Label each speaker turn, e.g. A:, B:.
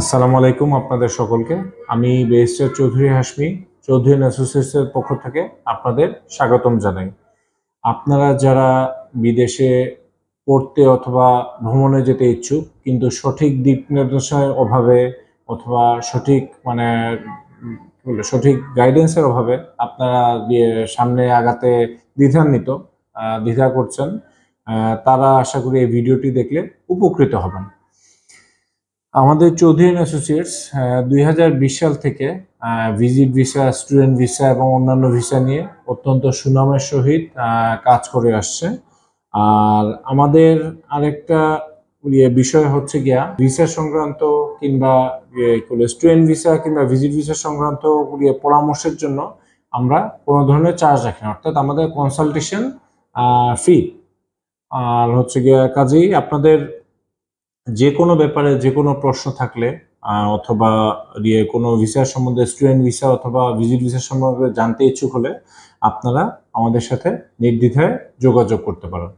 A: আসসালামু আলাইকুম আপনাদের সকলকে আমি বেরিস্টার চৌধুরী হাসমি চৌধুরী অ্যাসোসিয়েশনের পক্ষ থেকে আপনাদের স্বাগতম জানাই আপনারা যারা বিদেশে পড়তে অথবা ভ্রমণে যেতে ইচ্ছুক কিন্তু সঠিক দিক নির্দেশনার অভাবে অথবা সঠিক মানে সঠিক গাইডেন্সের অভাবে আপনারা সামনে আগাতে দ্বিধান্বিত দ্বিধা করছেন তারা আশা করি এই ভিডিওটি দেখলে উপকৃত হবেন আমাদের চৌধুরী অ্যাসোসিয়েটস দুই সাল থেকে ভিজিট ভিসা স্টুডেন্ট ভিসা এবং অন্যান্য ভিসা নিয়ে অত্যন্ত সুনামের সহিত কাজ করে আসছে আর আমাদের আরেকটা ইয়ে বিষয় হচ্ছে গিয়া ভিসা সংক্রান্ত কিংবা স্টুডেন্ট ইয়ে ভিসা কিংবা ভিজিট ভিসা সংক্রান্ত ইয়ে পরামর্শের জন্য আমরা কোনো ধরনের চার্জ রাখি না অর্থাৎ আমাদের কনসালটেশন ফ্রি আর হচ্ছে গিয়া কাজেই আপনাদের যে কোনো ব্যাপারে যে কোনো প্রশ্ন থাকলে অথবা ইয়ে কোনো ভিসা সম্বন্ধে স্টুডেন্ট ভিসা অথবা ভিজিট ভিসা সম্বন্ধে জানতে ইচ্ছুক হলে আপনারা আমাদের সাথে নির্দ্বিধায় যোগাযোগ করতে পারেন